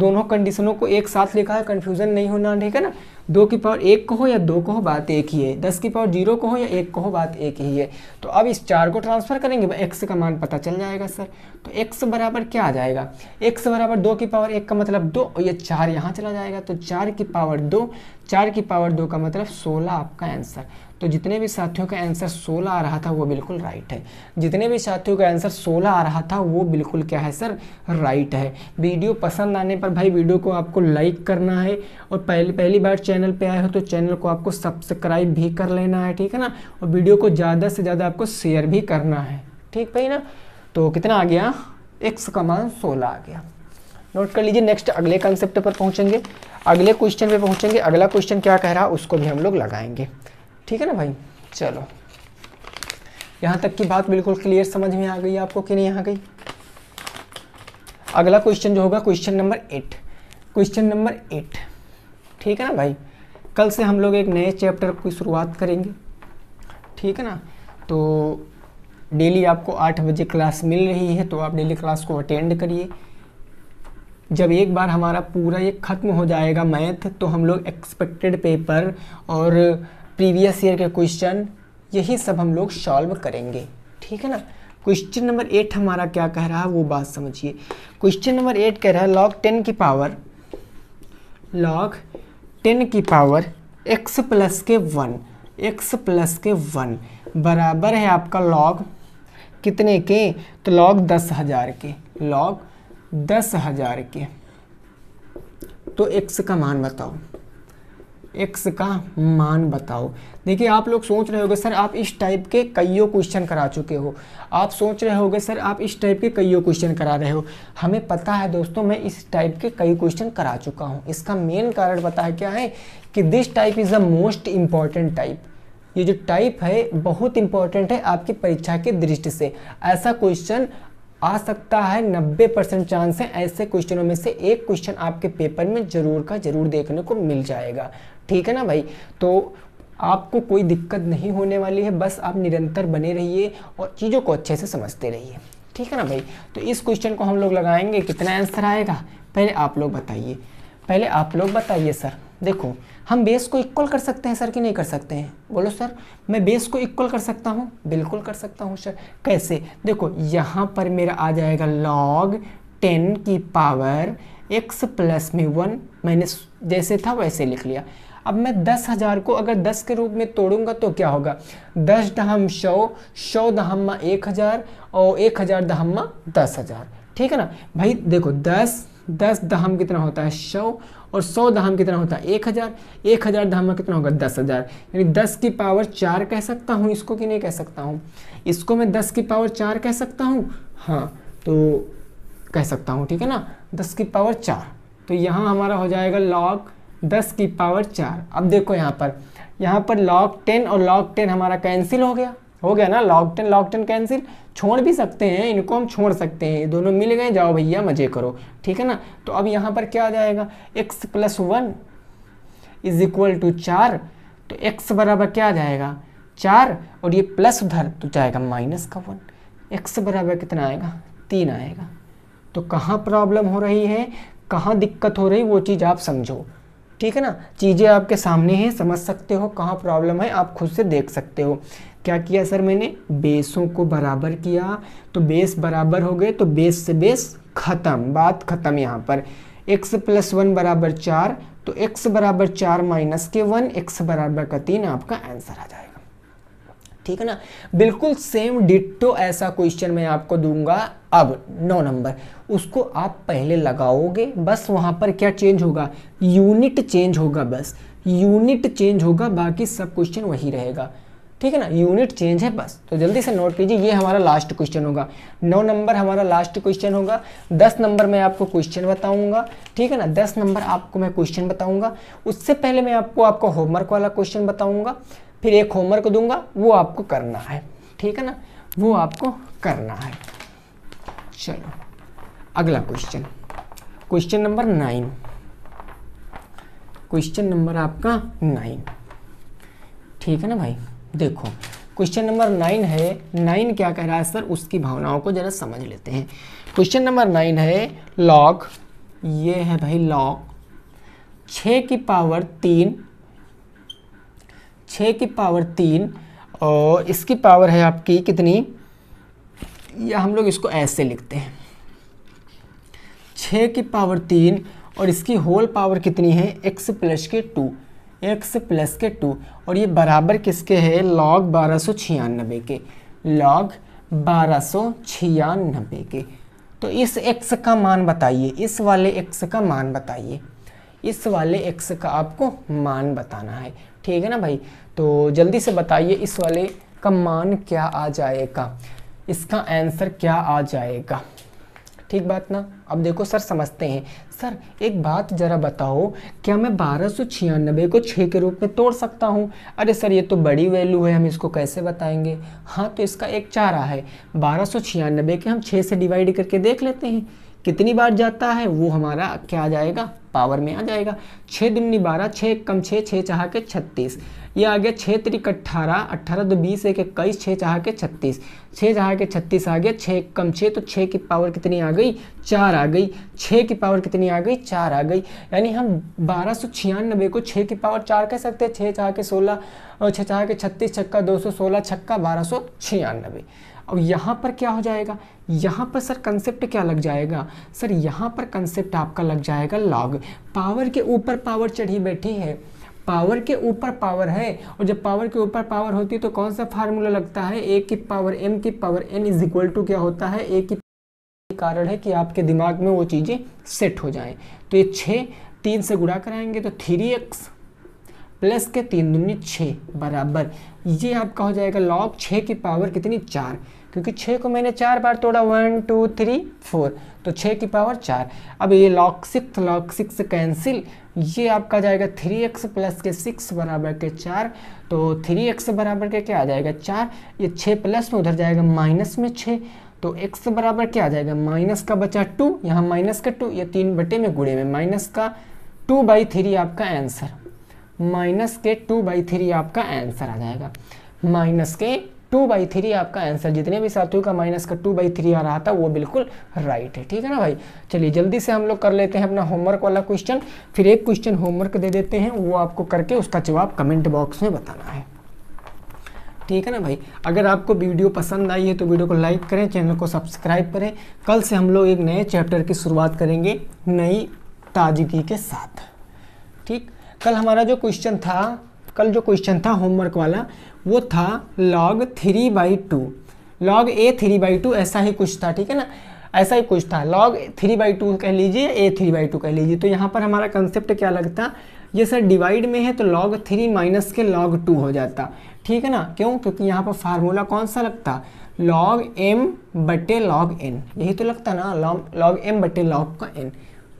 दोनों कंडीशनों को एक साथ लिखा है कन्फ्यूज़न नहीं होना ठीक है ना दो की पावर एक को हो या दो को हो बात एक ही है दस की पावर जीरो को हो या एक को हो बात एक ही है तो अब इस चार को ट्रांसफ़र करेंगे एक्स तो का मान पता चल जाएगा सर तो एक्स बराबर क्या आ जाएगा एक्स बराबर दो की पावर एक का मतलब दो और ये चार यहाँ चला जाएगा तो चार की पावर दो चार की पावर दो का मतलब सोलह आपका आंसर तो जितने भी साथियों का आंसर 16 आ रहा था वो बिल्कुल राइट है जितने भी साथियों का आंसर 16 आ रहा था वो बिल्कुल क्या है सर राइट है वीडियो पसंद आने पर भाई वीडियो को आपको लाइक करना है और पहली पहली बार चैनल पर आए हो तो चैनल को आपको सब्सक्राइब भी कर लेना है ठीक है ना और वीडियो को ज़्यादा से ज़्यादा आपको शेयर भी करना है ठीक भाई ना तो कितना आ गया एक्स का मान सोलह आ गया नोट कर लीजिए नेक्स्ट अगले कंसेप्ट पर पहुंचेंगे अगले क्वेश्चन पर पहुंचेंगे अगला क्वेश्चन क्या कह रहा है उसको भी हम लोग लगाएंगे ठीक है ना भाई चलो यहाँ तक की बात बिल्कुल क्लियर समझ में आ गई आपको कि नहीं आ गई अगला क्वेश्चन जो होगा question number eight question number eight ठीक है ना भाई कल से हम लोग एक नए चैप्टर की शुरुआत करेंगे ठीक है ना तो डेली आपको आठ बजे क्लास मिल रही है तो आप डेली क्लास को अटेंड करिए जब एक बार हमारा पूरा ये ख़त्म हो जाएगा मैथ तो हम लोग एक्सपेक्टेड पेपर और प्रीवियस ईयर के क्वेश्चन यही सब हम लोग सॉल्व करेंगे ठीक है ना क्वेश्चन नंबर एट हमारा क्या कह रहा है वो बात समझिए क्वेश्चन नंबर एट कह रहा है लॉग टेन की पावर लॉग टेन की पावर एक्स प्लस के वन एक्स प्लस के वन बराबर है आपका लॉग कितने के तो लॉग दस हज़ार के लॉग दस हज़ार के तो एक्स का मान बताओ एक्स का मान बताओ देखिए आप लोग सोच रहे होगे सर आप इस टाइप के कईयों क्वेश्चन करा चुके हो आप सोच रहे होगे सर आप इस टाइप के कईयों क्वेश्चन करा रहे हो हमें पता है दोस्तों मैं इस टाइप के कई क्वेश्चन करा चुका हूँ इसका मेन कारण पता है क्या है कि this type is the most important type ये जो टाइप है बहुत इंपॉर्टेंट है आपकी परीक्षा की दृष्टि से ऐसा क्वेश्चन आ सकता है 90 परसेंट चांस है ऐसे क्वेश्चनों में से एक क्वेश्चन आपके पेपर में जरूर का जरूर देखने को मिल जाएगा ठीक है ना भाई तो आपको कोई दिक्कत नहीं होने वाली है बस आप निरंतर बने रहिए और चीज़ों को अच्छे से समझते रहिए ठीक है ना भाई तो इस क्वेश्चन को हम लोग लगाएंगे कितना आंसर आएगा पहले आप लोग बताइए पहले आप लोग बताइए सर देखो हम बेस को इक्वल कर सकते हैं सर कि नहीं कर सकते हैं बोलो सर मैं बेस को इक्वल कर सकता हूँ बिल्कुल कर सकता हूँ सर कैसे देखो यहाँ पर मेरा आ जाएगा लॉग टेन की पावर एक्स प्लस में वन मैंने जैसे था वैसे लिख लिया अब मैं दस हज़ार को अगर दस के रूप में तोड़ूंगा तो क्या होगा दस दहम सौ सौ दहम्मा एक हज़ार और एक हज़ार दहम्मा दस हज़ार ठीक है ना भाई देखो दस दस दहम कितना होता है सौ और सौ दहम कितना होता है एक हज़ार एक हज़ार दहम कितना होगा दस हज़ार यानी दस की पावर चार कह सकता हूँ इसको कि नहीं कह सकता हूँ इसको मैं दस की पावर चार कह सकता हूँ हाँ तो कह सकता हूँ ठीक है ना दस की पावर चार तो यहाँ हमारा हो जाएगा लॉग दस की पावर चार अब देखो यहाँ पर यहाँ पर लॉग टेन और लॉग टेन हमारा कैंसिल हो गया हो गया ना log ten log ten cancel छोड़ भी सकते हैं इनको हम छोड़ सकते हैं दोनों मिल गए जाओ भैया मज़े करो ठीक है ना तो अब यहाँ पर क्या आ जाएगा x plus one is equal to चार तो एक्स बराबर क्या आ जाएगा चार और ये प्लस उधर तो जाएगा माइनस का वन एक्स बराबर कितना आएगा तीन आएगा तो कहाँ प्रॉब्लम हो रही है कहाँ दिक्कत हो रही वो चीज़ आप समझो ठीक है ना चीज़ें आपके सामने हैं समझ सकते हो कहाँ प्रॉब्लम है आप खुद से देख सकते हो क्या किया सर मैंने बेसों को बराबर किया तो बेस बराबर हो गए तो बेस से बेस ख़त्म बात ख़त्म यहाँ पर एक्स प्लस वन बराबर चार तो एक्स बराबर चार माइनस के वन एक्स बराबर का तीन आपका आंसर आ जाएगा ठीक है ना बिल्कुल सेम डिट्टो ऐसा क्वेश्चन मैं आपको दूंगा अब नौ नंबर उसको आप पहले लगाओगे बस वहाँ पर क्या चेंज होगा यूनिट चेंज होगा बस यूनिट चेंज होगा बाकी सब क्वेश्चन वही रहेगा ठीक है ना यूनिट चेंज है बस तो जल्दी से नोट कीजिए ये हमारा लास्ट क्वेश्चन होगा नौ नंबर हमारा लास्ट क्वेश्चन होगा दस नंबर मैं आपको क्वेश्चन बताऊंगा ठीक है ना दस नंबर आपको मैं क्वेश्चन बताऊंगा उससे पहले मैं आपको आपको होमवर्क वाला क्वेश्चन बताऊंगा फिर एक होमवर्क दूंगा वो आपको करना है ठीक है ना वो आपको करना है चलो अगला question question number nine question number आपका नाइन ठीक है ना भाई देखो क्वेश्चन नंबर नाइन है नाइन क्या कह रहा है सर उसकी भावनाओं को ज़रा समझ लेते हैं क्वेश्चन नंबर नाइन है लॉग ये है भाई लॉग छ की पावर तीन छ की पावर तीन और इसकी पावर है आपकी कितनी या हम लोग इसको ऐसे लिखते हैं छः की पावर तीन और इसकी होल पावर कितनी है एक्स प्लस के टू एक्स प्लस के टू और ये बराबर किसके है लॉग बारह सौ छियानबे के लॉग बारह सौ छियानबे के तो इस एक्स का मान बताइए इस वाले एक्स का मान बताइए इस वाले एक्स का आपको मान बताना है ठीक है ना भाई तो जल्दी से बताइए इस वाले का मान क्या आ जाएगा इसका आंसर क्या आ जाएगा ठीक बात ना अब देखो सर समझते हैं सर एक बात ज़रा बताओ क्या मैं बारह को छः के रूप में तोड़ सकता हूँ अरे सर ये तो बड़ी वैल्यू है हम इसको कैसे बताएंगे हाँ तो इसका एक चारा है बारह के हम छः से डिवाइड करके देख लेते हैं कितनी बार जाता है वो हमारा क्या आ जाएगा पावर में आ जाएगा छः दुनी बारह छः कम छः छः चाह के छत्तीस ये आ गया छः त्रिक अट्ठारह अट्ठारह दो बीस एक इक्कीस छः चाह के छत्तीस छः चाह के छत्तीस आ गया छः कम छः तो छः की पावर कितनी आ गई चार आ गई छः की पावर कितनी आ गई चार आ गई यानी हम बारह सौ छियानबे को छः की पावर चार कह सकते हैं छः चाह के सोलह और छः चाह के छत्तीस छक्का दो सौ सोलह छक्का बारह सौ छियानबे अब यहाँ पर क्या हो जाएगा यहाँ पर सर कंसेप्ट क्या लग जाएगा सर यहाँ पर कंसेप्ट आपका लग जाएगा लॉग पावर के ऊपर पावर चढ़ी बैठी है पावर के ऊपर पावर है और जब पावर के ऊपर पावर होती है तो कौन सा फार्मूला लगता है ए की पावर एम की power N is equal to क्या होता है ए की कारण है कि आपके दिमाग में वो चीज़ें सेट हो जाएं तो ये छः तीन से गुणा कराएंगे तो थ्री एक्स प्लस के तीन दुनिया छः बराबर ये आपका हो जाएगा लॉग छः की पावर कितनी चार क्योंकि छः को मैंने चार बार तोड़ा वन टू थ्री फोर तो छः की पावर चार अब ये log six log six cancel ये आपका जाएगा थ्री एक्स प्लस के सिक्स बराबर के चार तो थ्री एक्स बराबर के क्या आ जाएगा चार ये छः प्लस में उधर जाएगा माइनस में छः तो x बराबर क्या आ जाएगा माइनस का बचा टू यहाँ माइनस का टू या तीन बटे में गुड़े में माइनस का टू बाई थ्री आपका आंसर माइनस के टू बाई थ्री आपका आंसर आ जाएगा माइनस के टू बाई थ्री आपका आंसर जितने भी साथियों का माइनस का टू बाई थ्री आ रहा था वो बिल्कुल राइट है ठीक है ना भाई चलिए जल्दी से हम लोग कर लेते हैं अपना होमवर्क वाला क्वेश्चन फिर एक क्वेश्चन होमवर्क दे देते हैं वो आपको करके उसका जवाब कमेंट बॉक्स में बताना है ठीक है ना भाई अगर आपको वीडियो पसंद आई है तो वीडियो को लाइक करें चैनल को सब्सक्राइब करें कल से हम लोग एक नए चैप्टर की शुरुआत करेंगे नई ताजगी के साथ ठीक कल हमारा जो क्वेश्चन था कल जो क्वेश्चन था होमवर्क वाला वो था log three by two log A three by two ऐसा ही कुछ था ठीक है ना ऐसा ही कुछ था लॉग थ्री बाई टू कह लीजिए ए थ्री बाई टू कह लीजिए तो यहाँ पर हमारा कंसेप्ट क्या लगता ये सर डिवाइड में है तो लॉग थ्री माइनस के लॉग टू हो जाता ठीक है ना क्यों क्योंकि यहाँ पर फार्मूला कौन सा लगता लॉग एम बटे लॉग एन यही तो लगता ना लॉग लॉग एम बटे लॉग का एन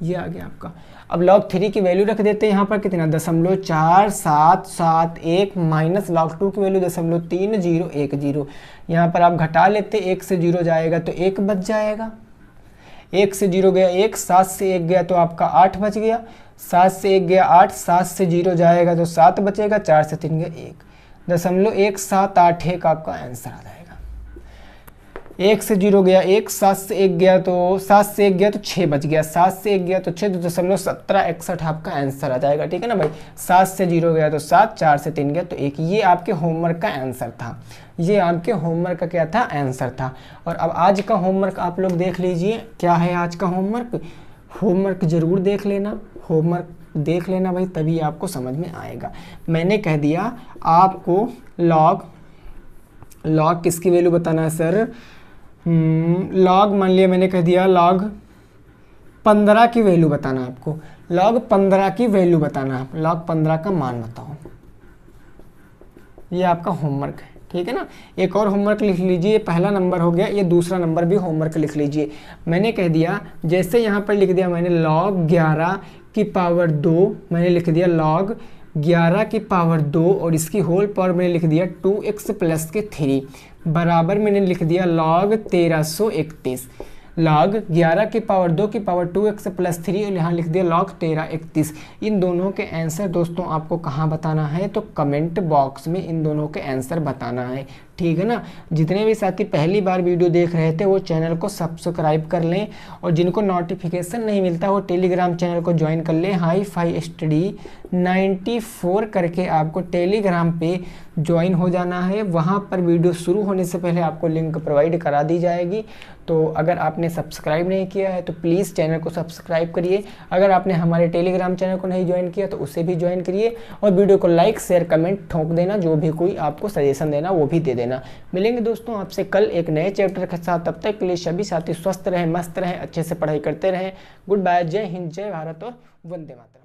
ये आ गया आपका अब लॉग थ्री की वैल्यू रख देते हैं यहाँ पर कितना दशमलव चार सात सात एक माइनस लॉग टू की वैल्यू दशमलव तीन जीरो एक जीरो यहाँ पर आप घटा लेते एक से जीरो जाएगा तो एक बच जाएगा एक से जीरो गया एक सात से एक गया तो आपका आठ बच गया सात से एक गया आठ सात से जीरो जाएगा तो सात बचेगा चार से तीन गया एक दशमलव एक सात आठ एक आपका आंसर आ जाएगा एक से जीरो गया एक सात से एक गया तो सात से एक गया तो छः बच गया सात से एक गया तो छः दो तो दशमलव सत्रह इकसठ आपका आंसर आ जाएगा ठीक है ना भाई सात से जीरो गया तो सात चार से तीन गया तो एक ये आपके होमवर्क का आंसर था ये आपके होमवर्क का क्या था आंसर था और अब आज का होमवर्क आप लोग देख लीजिए क्या है आज का होमवर्क होमवर्क ज़रूर देख लेना होमवर्क देख लेना भाई तभी आपको समझ में आएगा मैंने कह दिया आपको लॉग लॉग किसकी वैल्यू बताना है सर लॉग हम्म, मान लिया मैंने कह दिया लॉग पंद्रह की वैल्यू बताना आपको लॉग पंद्रह की वैल्यू बताना है लॉग पंद्रह का मान बताओ ये आपका होमवर्क है ठीक है ना एक और होमवर्क लिख लीजिए पहला नंबर हो गया ये दूसरा नंबर भी होमवर्क लिख लीजिए मैंने कह दिया जैसे यहाँ पर लिख दिया मैंने लॉग ग्यारह की पावर दो मैंने लिख दिया लॉग ग्यारह की पावर दो और इसकी होल पावर मैंने लिख दिया टू एक्स प्लस के थ्री बराबर मैंने लिख दिया लॉग तेरह सौ इकतीस लॉग ग्यारह की पावर दो की power two x plus three और यहाँ लिख दिया लॉग तेरह इकतीस इन दोनों के आंसर दोस्तों आपको कहाँ बताना है तो कमेंट बॉक्स में इन दोनों के आंसर बताना है ठीक है ना जितने भी साथी पहली बार वीडियो देख रहे थे वो चैनल को सब्सक्राइब कर लें और जिनको नोटिफिकेशन नहीं मिलता वो टेलीग्राम चैनल को ज्वाइन कर लें हाई फाई स्टडी 94 करके आपको टेलीग्राम पे ज्वाइन हो जाना है वहाँ पर वीडियो शुरू होने से पहले आपको लिंक प्रोवाइड करा दी जाएगी तो अगर आपने सब्सक्राइब नहीं किया है तो प्लीज़ चैनल को सब्सक्राइब करिए अगर आपने हमारे टेलीग्राम चैनल को नहीं ज्वाइन किया तो उसे भी ज्वाइन करिए और वीडियो को लाइक शेयर कमेंट ठोंक देना जो भी कोई आपको सजेशन देना वो भी दे देना मिलेंगे दोस्तों आपसे कल एक नए चैप्टर के साथ तब तक के लिए सभी साथी स्वस्थ रहें मस्त रहें अच्छे से पढ़ाई करते रहें गुड बाय जय हिंद जय भारत और वंदे मातरम